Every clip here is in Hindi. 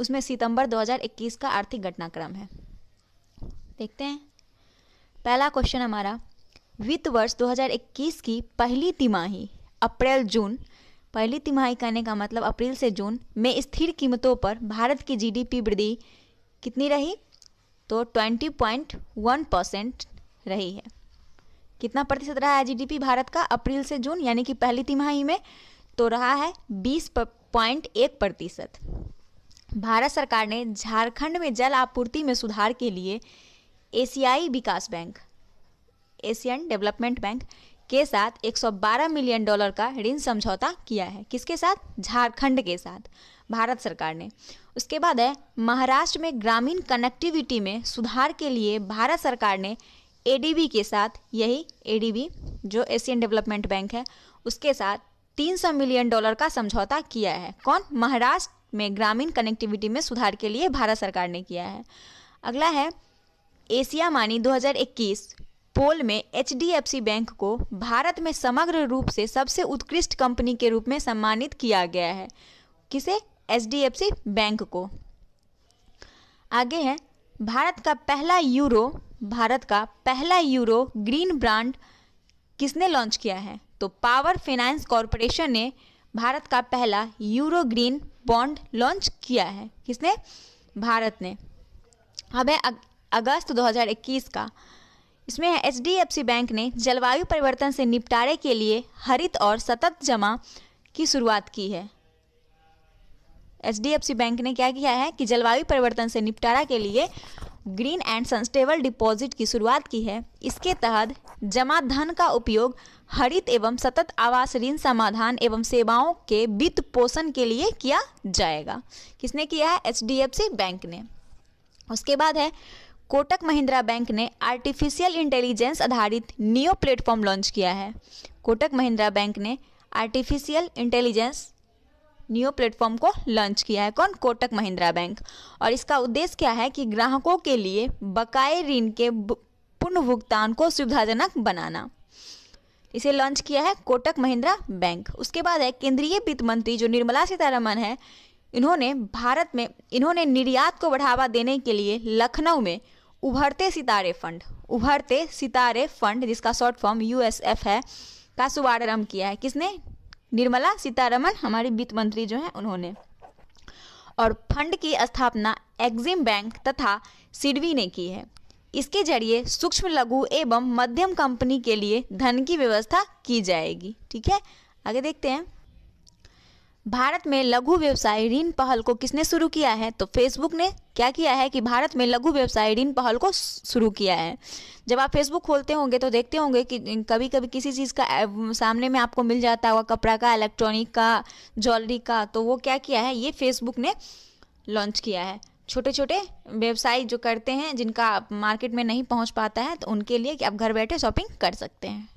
उसमें सितंबर 2021 का आर्थिक घटनाक्रम है देखते हैं पहला क्वेश्चन हमारा वित्त वर्ष 2021 की पहली तिमाही अप्रैल जून पहली तिमाही कहने का मतलब अप्रैल से जून में स्थिर कीमतों पर भारत की जीडीपी वृद्धि कितनी रही तो 20.1 परसेंट रही है कितना प्रतिशत रहा है जीडीपी भारत का अप्रैल से जून यानी कि पहली तिमाही में तो रहा है एक प्रतिशत भारत सरकार ने झारखंड में जल आपूर्ति में सुधार के लिए एशियाई विकास बैंक एशियन डेवलपमेंट बैंक के साथ 112 मिलियन डॉलर का ऋण समझौता किया है किसके साथ झारखंड के साथ भारत सरकार ने उसके बाद है महाराष्ट्र में ग्रामीण कनेक्टिविटी में सुधार के लिए भारत सरकार ने ए के साथ यही ए जो एशियन डेवलपमेंट बैंक है उसके साथ 300 मिलियन डॉलर का समझौता किया है कौन महाराष्ट्र में ग्रामीण कनेक्टिविटी में सुधार के लिए भारत सरकार ने किया है अगला है एशिया मानी 2021 पोल में एच बैंक को भारत में समग्र रूप से सबसे उत्कृष्ट कंपनी के रूप में सम्मानित किया गया है किसे एच बैंक को आगे है भारत का पहला यूरो भारत का पहला यूरो ग्रीन ब्रांड किसने लॉन्च किया है तो पावर फाइनेंस कॉरपोरेशन ने भारत का पहला यूरो ग्रीन बॉन्ड लॉन्च किया है किसने भारत ने अब है अग, अगस्त 2021 का इसमें है एच बैंक ने जलवायु परिवर्तन से निपटारे के लिए हरित और सतत जमा की शुरुआत की है एच बैंक ने क्या किया है कि जलवायु परिवर्तन से निपटारा के लिए ग्रीन एंड सस्टेबल डिपॉजिट की शुरुआत की है इसके तहत जमा धन का उपयोग हरित एवं सतत आवास ऋण समाधान एवं सेवाओं के वित्त पोषण के लिए किया जाएगा किसने किया है एच बैंक ने उसके बाद है कोटक महिंद्रा बैंक ने आर्टिफिशियल इंटेलिजेंस आधारित नियो प्लेटफॉर्म लॉन्च किया है कोटक महिंद्रा बैंक ने आर्टिफिशियल इंटेलिजेंस न्यू प्लेटफॉर्म को लॉन्च किया है कौन कोटक महिंद्रा बैंक और इसका उद्देश्य क्या है कि ग्राहकों के लिए बकाए ऋण के पुनः भुगतान को सुविधाजनक बनाना इसे लॉन्च किया है कोटक महिंद्रा बैंक उसके बाद है केंद्रीय वित्त मंत्री जो निर्मला सीतारमन है इन्होंने भारत में इन्होंने निर्यात को बढ़ावा देने के लिए लखनऊ में उभरते सितारे फंड उभरते सितारे फंड जिसका शॉर्ट फॉर्म यूएसएफ है का शुभारंभ किया है किसने निर्मला सीतारमन हमारी वित्त मंत्री जो हैं उन्होंने और फंड की स्थापना एग्जिम बैंक तथा सिडवी ने की है इसके जरिए सूक्ष्म लघु एवं मध्यम कंपनी के लिए धन की व्यवस्था की जाएगी ठीक है आगे देखते हैं भारत में लघु व्यवसाय ऋण पहल को किसने शुरू किया है तो फेसबुक ने क्या किया है कि भारत में लघु व्यवसाय ऋण पहल को शुरू किया है जब आप फेसबुक खोलते होंगे तो देखते होंगे कि कभी कभी किसी चीज़ का सामने में आपको मिल जाता होगा कपड़ा का इलेक्ट्रॉनिक का ज्वेलरी का तो वो क्या किया है ये फेसबुक ने लॉन्च किया है छोटे छोटे व्यवसाय जो करते हैं जिनका मार्केट में नहीं पहुंच पाता है तो उनके लिए कि आप घर बैठे शॉपिंग कर सकते हैं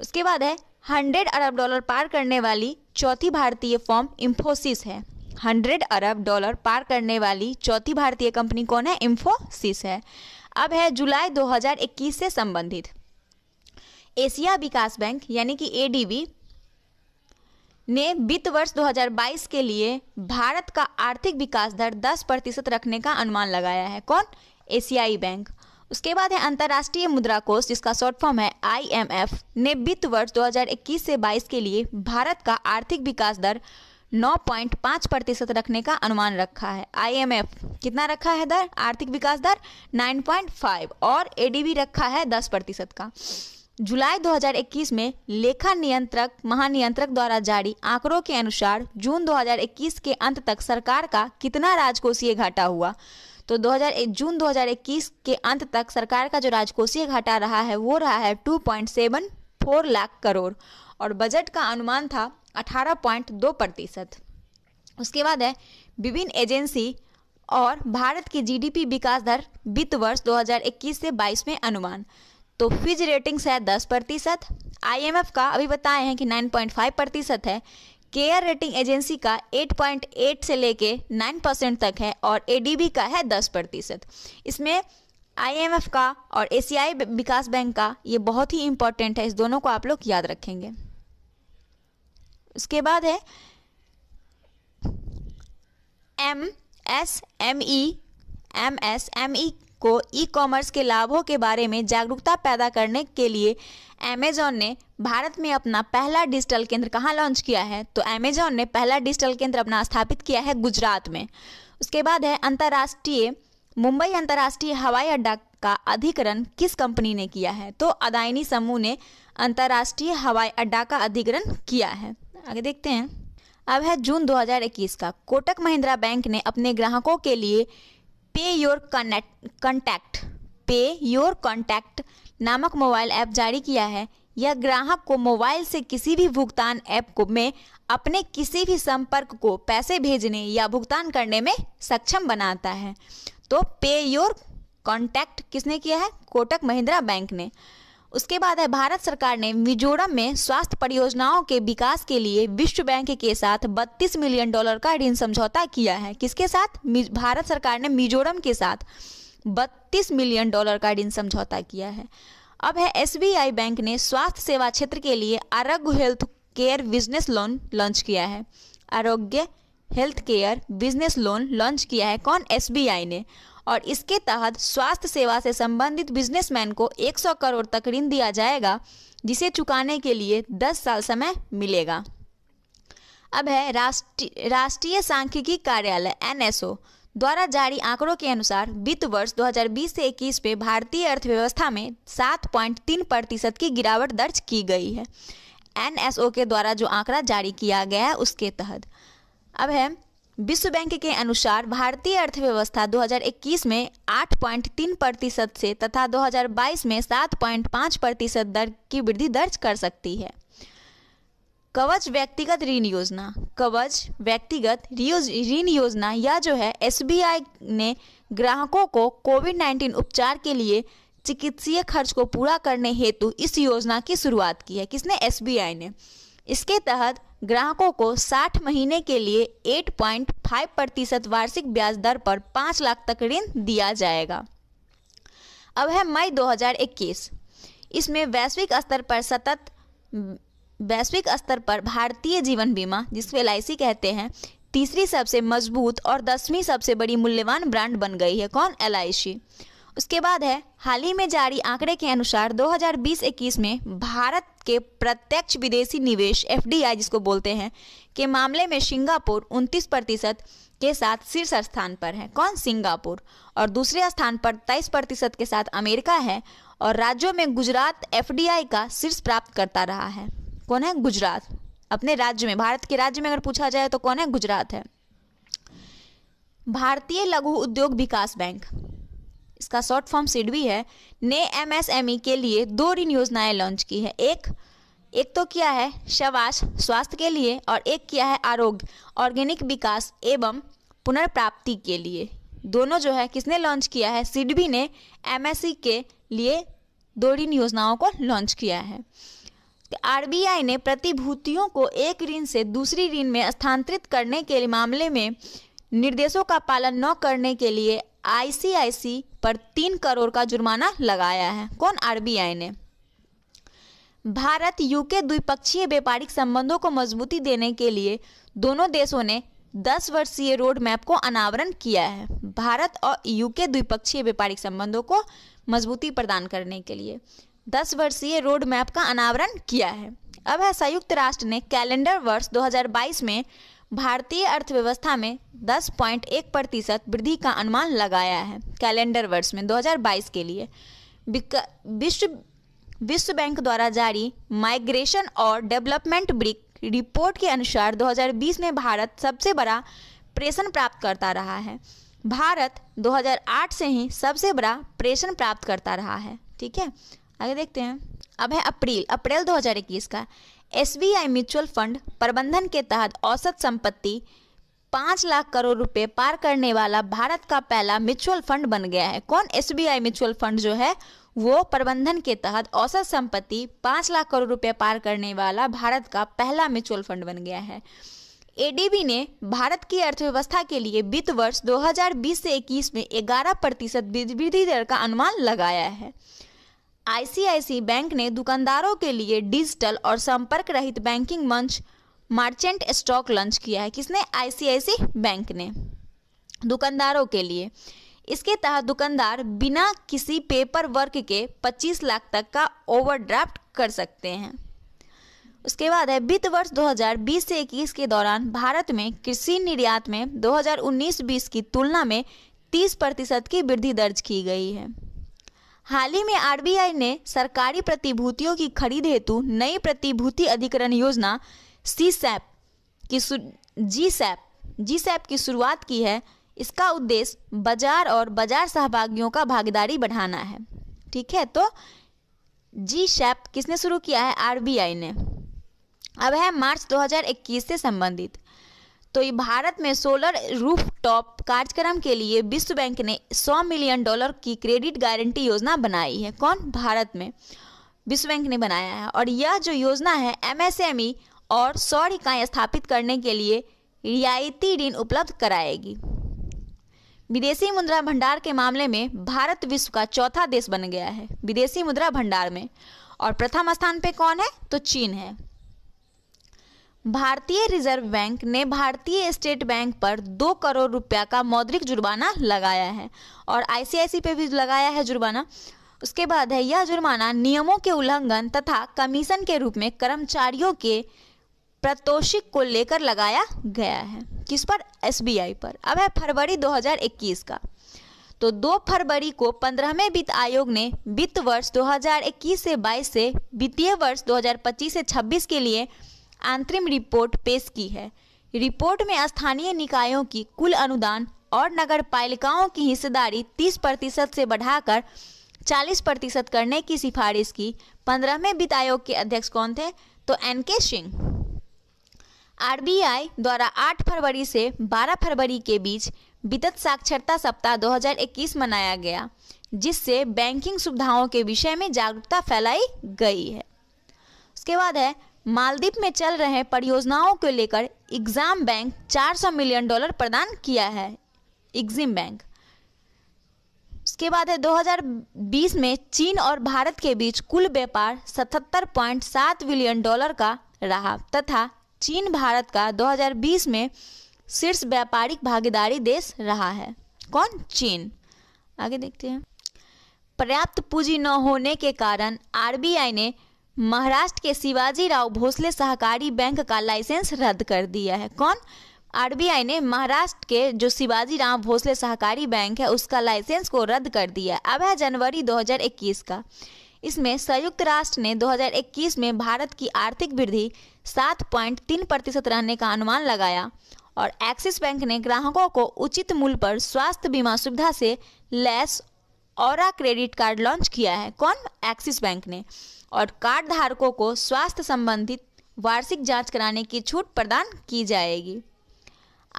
उसके बाद है 100 अरब डॉलर पार करने वाली चौथी भारतीय फॉर्म इंफोसिस है 100 अरब डॉलर पार करने वाली चौथी भारतीय कंपनी कौन है इम्फोसिस है अब है जुलाई 2021 से संबंधित एशिया विकास बैंक यानी कि ए ने वित्त वर्ष 2022 के लिए भारत का आर्थिक विकास दर 10 प्रतिशत रखने का अनुमान लगाया है कौन एशियाई बैंक उसके बाद है अंतर्राष्ट्रीय मुद्रा कोष जिसका शॉर्ट फॉर्म है आईएमएफ ने वित्त वर्ष 2021 से 22 के लिए भारत का आर्थिक विकास दर 9.5 प्रतिशत रखने का अनुमान रखा है आईएमएफ कितना रखा है दर आर्थिक विकास दर 9.5 और एडीबी रखा है 10 प्रतिशत का जुलाई 2021 में लेखा नियंत्रक महानियंत्रक द्वारा जारी आंकड़ों के अनुसार जून 2021 के अंत तक सरकार का कितना राजकोषीय घाटा हुआ तो दो जून 2021 के अंत तक सरकार का जो राजकोषीय घाटा रहा है वो रहा है 2.74 लाख करोड़ और बजट का अनुमान था 18.2 प्रतिशत उसके बाद है विभिन्न एजेंसी और भारत की जीडीपी विकास दर वित्त वर्ष 2021 से 22 में अनुमान तो फिज रेटिंग्स है 10 प्रतिशत आई का अभी बताए हैं कि 9.5 प्रतिशत है केयर रेटिंग एजेंसी का 8.8 से लेके 9 परसेंट तक है और एडीबी का है 10 प्रतिशत इसमें आईएमएफ का और एशियाई विकास बैंक का ये बहुत ही इंपॉर्टेंट है इस दोनों को आप लोग याद रखेंगे उसके बाद है M S M E M S M E को ई कॉमर्स के लाभों के बारे में जागरूकता पैदा करने के लिए अमेजॉन ने भारत में अपना पहला डिजिटल केंद्र कहाँ लॉन्च किया है तो अमेजॉन ने पहला डिजिटल केंद्र अपना स्थापित किया है गुजरात में उसके बाद है अंतर्राष्ट्रीय मुंबई अंतर्राष्ट्रीय हवाई अड्डा का अधिग्रहण किस कंपनी ने किया है तो अदायनी समूह ने अंतर्राष्ट्रीय हवाई अड्डा का अधिग्रहण किया है आगे देखते हैं अब है जून 2021 का कोटक महिंद्रा बैंक ने अपने ग्राहकों के लिए pay your contact pay your contact नामक मोबाइल ऐप जारी किया है यह ग्राहक को मोबाइल से किसी भी भुगतान ऐप को में अपने किसी भी संपर्क को पैसे भेजने या भुगतान करने में सक्षम बनाता है तो पे योर कॉन्टैक्ट किसने किया है कोटक महिंद्रा बैंक ने उसके बाद है भारत सरकार ने मिजोरम में स्वास्थ्य परियोजनाओं के विकास के लिए विश्व बैंक के साथ 32 मिलियन डॉलर का ऋण समझौता किया है किसके साथ भारत सरकार ने मिजोरम के साथ 32 मिलियन डॉलर का ऋण समझौता किया है अब है एसबीआई बैंक ने स्वास्थ्य सेवा क्षेत्र के लिए Aarogya health care business loan launch किया है Aarogya health care business loan launch किया है कौन एस ने और इसके तहत स्वास्थ्य सेवा से संबंधित बिजनेसमैन को 100 करोड़ तक ऋण दिया जाएगा जिसे चुकाने के लिए 10 साल समय मिलेगा अब है राष्ट्रीय राष्ट्रीय सांख्यिकी कार्यालय एन द्वारा जारी आंकड़ों के अनुसार वित्त वर्ष 2020 से 21 में भारतीय अर्थव्यवस्था में 7.3 प्रतिशत की गिरावट दर्ज की गई है एनएसओ के द्वारा जो आंकड़ा जारी किया गया है उसके तहत अब है विश्व बैंक के अनुसार भारतीय अर्थव्यवस्था 2021 में 8.3 प्रतिशत से तथा 2022 में 7.5 प्रतिशत दर की वृद्धि दर्ज कर सकती है कवच व्यक्तिगत ऋण योजना कवच व्यक्तिगत ऋण योजना यह जो है एस ने ग्राहकों को कोविड 19 उपचार के लिए चिकित्सीय खर्च को पूरा करने हेतु इस योजना की शुरुआत की है किसने एस ने इसके तहत ग्राहकों को 60 महीने के लिए 8.5 प्रतिशत वार्षिक ब्याज दर पर 5 लाख तक ऋण दिया जाएगा अब है मई 2021 इसमें वैश्विक स्तर पर सतत वैश्विक स्तर पर भारतीय जीवन बीमा जिसको एल कहते हैं तीसरी सबसे मजबूत और दसवीं सबसे बड़ी मूल्यवान ब्रांड बन गई है कौन एल उसके बाद है हाल ही में जारी आंकड़े के अनुसार 2020-21 में भारत के प्रत्यक्ष विदेशी निवेश एफ जिसको बोलते हैं के मामले में सिंगापुर 29 प्रतिशत के साथ शीर्ष स्थान पर है कौन सिंगापुर और दूसरे स्थान पर 23 प्रतिशत के साथ अमेरिका है और राज्यों में गुजरात एफ का शीर्ष प्राप्त करता रहा है कौन है गुजरात अपने राज्य में भारत के राज्य में अगर पूछा जाए तो कौन है गुजरात है भारतीय लघु उद्योग विकास बैंक इसका शॉर्ट फॉर्म सिडवी है ने एमएसएमई e के लिए दो ऋण योजनाएं लॉन्च की है एक एक तो किया है शवास स्वास्थ्य के लिए और एक किया है आरोग्य ऑर्गेनिक विकास एवं पुनर्प्राप्ति के लिए दोनों जो है किसने लॉन्च किया है सिडबी ने एमएससी e के लिए दो ऋण योजनाओं को लॉन्च किया है आरबीआई ने प्रतिभूतियों को एक ऋण से दूसरी ऋण में स्थानांतरित करने के मामले में निर्देशों का पालन न करने के लिए आईसीआईसी पर तीन करोड़ का जुर्माना लगाया है कौन आरबीआई ने भारत यूके द्विपक्षीय व्यापारिक संबंधों को मजबूती देने के लिए दोनों देशों ने 10 वर्षीय रोड मैप को अनावरण किया है भारत और यूके द्विपक्षीय व्यापारिक संबंधों को मजबूती प्रदान करने के लिए 10 वर्षीय रोड मैप का अनावरण किया है अब है संयुक्त राष्ट्र ने कैलेंडर वर्ष 2022 में भारतीय अर्थव्यवस्था में 10.1 प्रतिशत वृद्धि का अनुमान लगाया है कैलेंडर वर्ष में 2022 के लिए विश्व विश्व बैंक द्वारा जारी माइग्रेशन और डेवलपमेंट ब्रिक रिपोर्ट के अनुसार 2020 में भारत सबसे बड़ा प्रेषण प्राप्त करता रहा है भारत 2008 से ही सबसे बड़ा प्रेषण प्राप्त करता रहा है ठीक है आगे देखते हैं अब है अप्रैल अप्रैल 2021 का एस म्यूचुअल फंड प्रबंधन के तहत औसत संपत्ति पाँच लाख करोड़ रुपए पार करने वाला भारत का पहला म्यूचुअल फंड बन गया है कौन एस म्यूचुअल फंड जो है वो प्रबंधन के तहत औसत संपत्ति पाँच लाख करोड़ रुपए पार करने वाला भारत का पहला म्यूचुअल फंड बन गया है एडीबी ने भारत की अर्थव्यवस्था के लिए वित्त वर्ष 2020 से 21 में 11 प्रतिशत वृद्धि दर का अनुमान लगाया है आईसीआईसी बैंक ने दुकानदारों के लिए डिजिटल और संपर्क रहित बैंकिंग मंच मर्चेंट स्टॉक लॉन्च किया है किसने आईसीआईसी बैंक ने दुकानदारों के लिए इसके तहत दुकानदार बिना किसी पेपर वर्क के 25 लाख तक का ओवरड्राफ्ट कर सकते हैं उसके बाद है वित्त वर्ष 2020 से 21 के दौरान भारत में कृषि निर्यात में 2019-20 की तुलना में 30 प्रतिशत की वृद्धि दर्ज की गई है हाल ही में आरबीआई ने सरकारी प्रतिभूतियों की खरीद हेतु नई प्रतिभूति अधिकरण योजना सी सैप की जी सैप जी सैप की शुरुआत की है इसका उद्देश्य बाजार और बाजार सहभागियों का भागीदारी बढ़ाना है ठीक है तो जी सैप किसने शुरू किया है आरबीआई ने अब है मार्च 2021 से संबंधित तो ये भारत में सोलर रूफ टॉप कार्यक्रम के लिए विश्व बैंक ने 100 मिलियन डॉलर की क्रेडिट गारंटी योजना बनाई है कौन भारत में विश्व बैंक ने बनाया है और यह जो योजना है एमएसएमई e और सौर इकाई स्थापित करने के लिए रियायती ऋण उपलब्ध कराएगी विदेशी मुद्रा भंडार के मामले में भारत विश्व का चौथा देश बन गया है विदेशी मुद्रा भंडार में और प्रथम स्थान पर कौन है तो चीन है भारतीय रिजर्व बैंक ने भारतीय स्टेट बैंक पर दो करोड़ रुपया का मौद्रिक जुर्माना लगाया है और आईसीआईसी पे भी लगाया है जुर्माना उसके बाद है यह जुर्माना नियमों के उल्लंघन तथा कमीशन के रूप में कर्मचारियों के प्रतोषिक को लेकर लगाया गया है किस पर एस पर अब है फरवरी 2021 का तो 2 फरवरी को पंद्रहवें वित्त आयोग ने वित्त वर्ष 2021 से 22 से वित्तीय वर्ष 2025 से 26 के लिए अंतरिम रिपोर्ट पेश की है रिपोर्ट में स्थानीय निकायों की कुल अनुदान और नगर पालिकाओं की हिस्सेदारी 30 प्रतिशत से बढ़ाकर 40 प्रतिशत करने की सिफारिश की पंद्रहवें वित्त आयोग के अध्यक्ष कौन थे तो एन के सिंह आर द्वारा 8 फरवरी से 12 फरवरी के बीच वित्त साक्षरता सप्ताह 2021 मनाया गया जिससे बैंकिंग सुविधाओं के विषय में जागरूकता फैलाई गई है उसके बाद है मालदीप में चल रहे परियोजनाओं को लेकर एग्जाम बैंक 400 मिलियन डॉलर प्रदान किया है एग्जिम बैंक उसके बाद है 2020 में चीन और भारत के बीच कुल व्यापार 77.7 बिलियन डॉलर का रहा तथा चीन भारत का 2020 में शीर्ष व्यापारिक भागीदारी देश रहा है कौन चीन आगे देखते हैं पर्याप्त पूंजी न होने के कारण आरबीआई ने महाराष्ट्र के शिवाजी राव भोसले सहकारी बैंक का लाइसेंस रद्द कर दिया है कौन आरबीआई ने महाराष्ट्र के जो शिवाजी राम भोसले सहकारी बैंक है उसका लाइसेंस को रद्द कर दिया है अब है जनवरी 2021 का इसमें संयुक्त राष्ट्र ने 2021 में भारत की आर्थिक वृद्धि 7.3 प्रतिशत रहने का अनुमान लगाया और एक्सिस बैंक ने ग्राहकों को उचित मूल्य पर स्वास्थ्य बीमा सुविधा से लैस और क्रेडिट कार्ड लॉन्च किया है कौन एक्सिस बैंक ने और कार्ड धारकों को स्वास्थ्य संबंधित वार्षिक जांच कराने की छूट प्रदान की जाएगी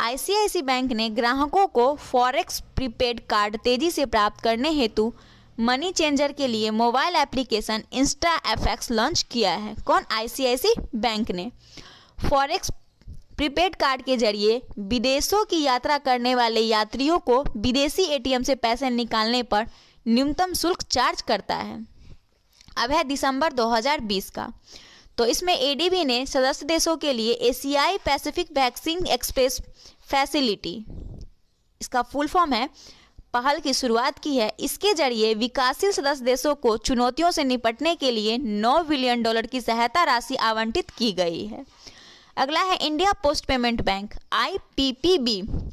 आईसीआईसी बैंक ने ग्राहकों को फॉरेक्स प्रीपेड कार्ड तेजी से प्राप्त करने हेतु मनी चेंजर के लिए mobile application insta F launch किया है कौन आईसीआईसी बैंक ने फॉरेक्स प्रीपेड कार्ड के जरिए विदेशों की यात्रा करने वाले यात्रियों को विदेशी एटीएम से पैसे निकालने पर न्यूनतम शुल्क चार्ज करता है अब है दिसंबर 2020 का तो इसमें एडीबी ने सदस्य देशों के लिए एशियाई पैसिफिक वैक्सीन एक्सप्रेस फैसिलिटी इसका फुल फॉर्म है पहल की शुरुआत की है इसके जरिए विकासशील सदस्य देशों को चुनौतियों से निपटने के लिए 9 बिलियन डॉलर की सहायता राशि आवंटित की गई है अगला है इंडिया पोस्ट पेमेंट बैंक आई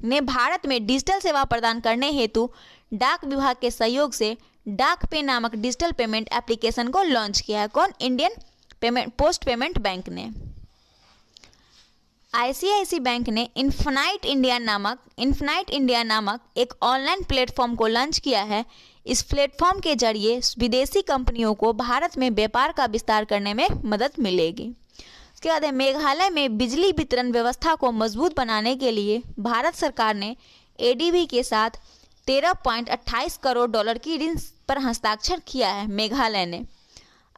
ने भारत में डिजिटल सेवा प्रदान करने हेतु डाक विभाग के सहयोग से डाक पे नामक डिजिटल पेमेंट एप्लीकेशन को लॉन्च किया है कौन Indian payment post payment bank ने आईसीआईसी बैंक ने इन्फनाइट इंडिया नामक इन्फनाइट इंडिया नामक एक ऑनलाइन प्लेटफॉर्म को लॉन्च किया है इस प्लेटफॉर्म के जरिए विदेशी कंपनियों को भारत में व्यापार का विस्तार करने में मदद मिलेगी उसके बाद मेघालय में बिजली वितरण व्यवस्था को मजबूत बनाने के लिए भारत सरकार ने एडीबी के साथ तेरह पॉइंट अट्ठाईस करोड़ डॉलर की ऋण पर हस्ताक्षर किया है मेघालय ने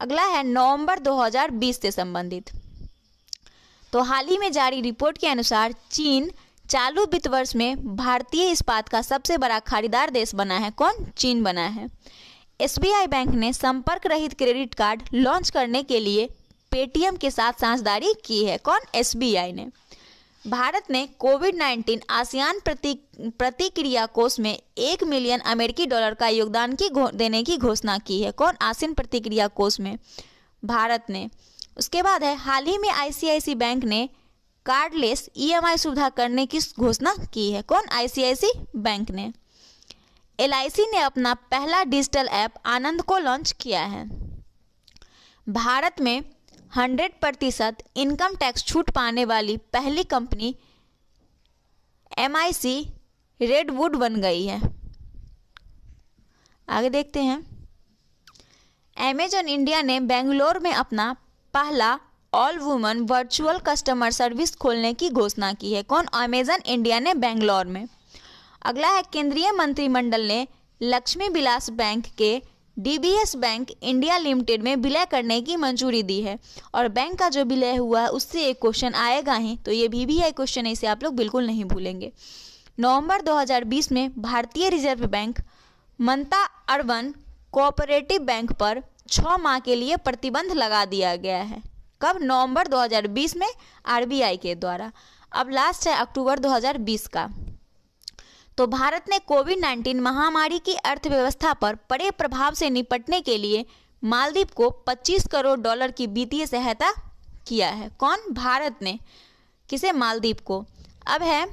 अगला है नवंबर 2020 से संबंधित तो हाल ही में जारी रिपोर्ट के अनुसार चीन चालू वित्त वर्ष में भारतीय इस्पात का सबसे बड़ा खरीदार देश बना है कौन चीन बना है एस बैंक ने संपर्क रहित क्रेडिट कार्ड लॉन्च करने के लिए पेटीएम के साथ साझेदारी की है कौन एस ने भारत ने कोविड 19 आसियान प्रति प्रतिक्रिया कोष में एक मिलियन अमेरिकी डॉलर का योगदान की देने की घोषणा की है कौन आसियान प्रतिक्रिया कोष में भारत ने उसके बाद है हाल ही में आईसीआईसी बैंक ने कार्डलेस ईएमआई सुविधा करने की घोषणा की है कौन आईसीआईसी बैंक ने एल ने अपना पहला डिजिटल ऐप आनंद को लॉन्च किया है भारत में हंड्रेड प्रतिशत इनकम टैक्स छूट पाने वाली पहली कंपनी एम रेडवुड बन गई है आगे देखते हैं अमेजन इंडिया ने बेंगलोर में अपना पहला all woman virtual customer service खोलने की घोषणा की है कौन अमेजन इंडिया ने बेंगलोर में अगला है केंद्रीय मंत्रिमंडल ने लक्ष्मी विलास बैंक के डीबीएस बैंक इंडिया लिमिटेड में विलय करने की मंजूरी दी है और बैंक का जो विलय हुआ है उससे एक क्वेश्चन आएगा ही तो ये भी, भी है क्वेश्चन इसे आप लोग बिल्कुल नहीं भूलेंगे नवंबर 2020 में भारतीय reserve bank Mantha urban cooperative bank पर छः माह के लिए प्रतिबंध लगा दिया गया है कब नवंबर 2020 में आरबीआई के द्वारा अब लास्ट है अक्टूबर 2020 का तो भारत ने कोविड 19 महामारी की अर्थव्यवस्था पर बड़े प्रभाव से निपटने के लिए मालदीव को 25 करोड़ डॉलर की वित्तीय सहायता किया है कौन भारत ने किसे मालदीव को अब है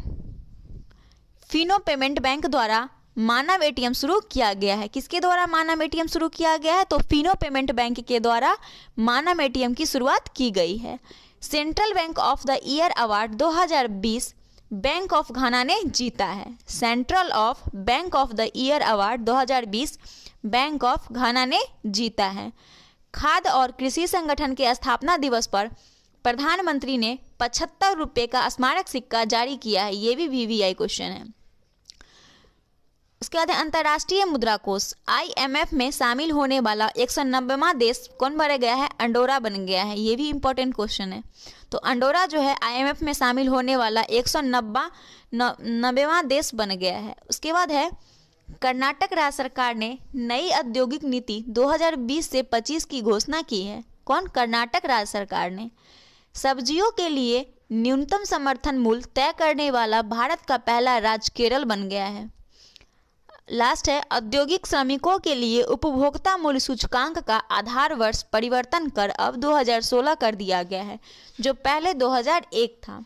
फिनो पेमेंट बैंक द्वारा मानव एटीएम शुरू किया गया है किसके द्वारा मानव एटीएम शुरू किया गया है तो फिनो पेमेंट बैंक के द्वारा मानव एटीएम की शुरुआत की गई है central bank of the year award 2020 bank of Ghana ने जीता है central of bank of the year award 2020 bank of Ghana ने जीता है खाद्य और कृषि संगठन के स्थापना दिवस पर प्रधानमंत्री ने पचहत्तर रुपये का स्मारक सिक्का जारी किया है ये भी वीवीआई क्वेश्चन है उसके बाद अंतर्राष्ट्रीय मुद्रा कोष आईएमएफ में शामिल होने वाला एक देश कौन बन गया है अंडोरा बन गया है ये भी इंपॉर्टेंट क्वेश्चन है तो अंडोरा जो है आईएमएफ में शामिल होने वाला एक सौ नब्बा देश बन गया है उसके बाद है कर्नाटक राज्य सरकार ने नई औद्योगिक नीति 2020 से 25 की घोषणा की है कौन कर्नाटक राज्य सरकार ने सब्जियों के लिए न्यूनतम समर्थन मूल्य तय करने वाला भारत का पहला राज्य केरल बन गया है लास्ट है औद्योगिक श्रमिकों के लिए उपभोक्ता मूल्य सूचकांक का आधार वर्ष परिवर्तन कर अब 2016 कर दिया गया है जो पहले 2001 था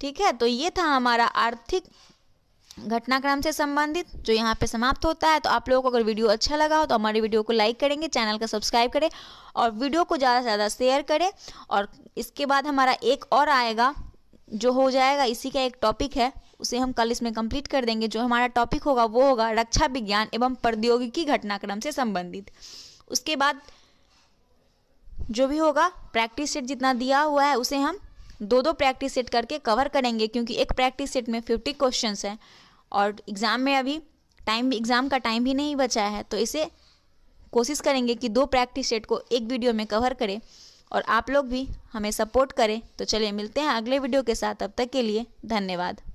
ठीक है तो ये था हमारा आर्थिक घटनाक्रम से संबंधित जो यहाँ पे समाप्त होता है तो आप लोगों को अगर वीडियो अच्छा लगा हो तो हमारे वीडियो को लाइक करेंगे चैनल का सब्सक्राइब करें और वीडियो को ज़्यादा से ज़्यादा शेयर करें और इसके बाद हमारा एक और आएगा जो हो जाएगा इसी का एक टॉपिक है उसे हम कल इसमें कंप्लीट कर देंगे जो हमारा टॉपिक होगा वो होगा रक्षा विज्ञान एवं प्रौद्योगिकी घटनाक्रम से संबंधित उसके बाद जो भी होगा प्रैक्टिस सेट जितना दिया हुआ है उसे हम दो दो प्रैक्टिस सेट करके कवर करेंगे क्योंकि एक प्रैक्टिस सेट में फिफ्टी क्वेश्चन हैं और एग्ज़ाम में अभी टाइम एग्ज़ाम का टाइम भी नहीं बचा है तो इसे कोशिश करेंगे कि दो प्रैक्टिस सेट को एक वीडियो में कवर करें और आप लोग भी हमें सपोर्ट करें तो चलिए मिलते हैं अगले वीडियो के साथ अब तक के लिए धन्यवाद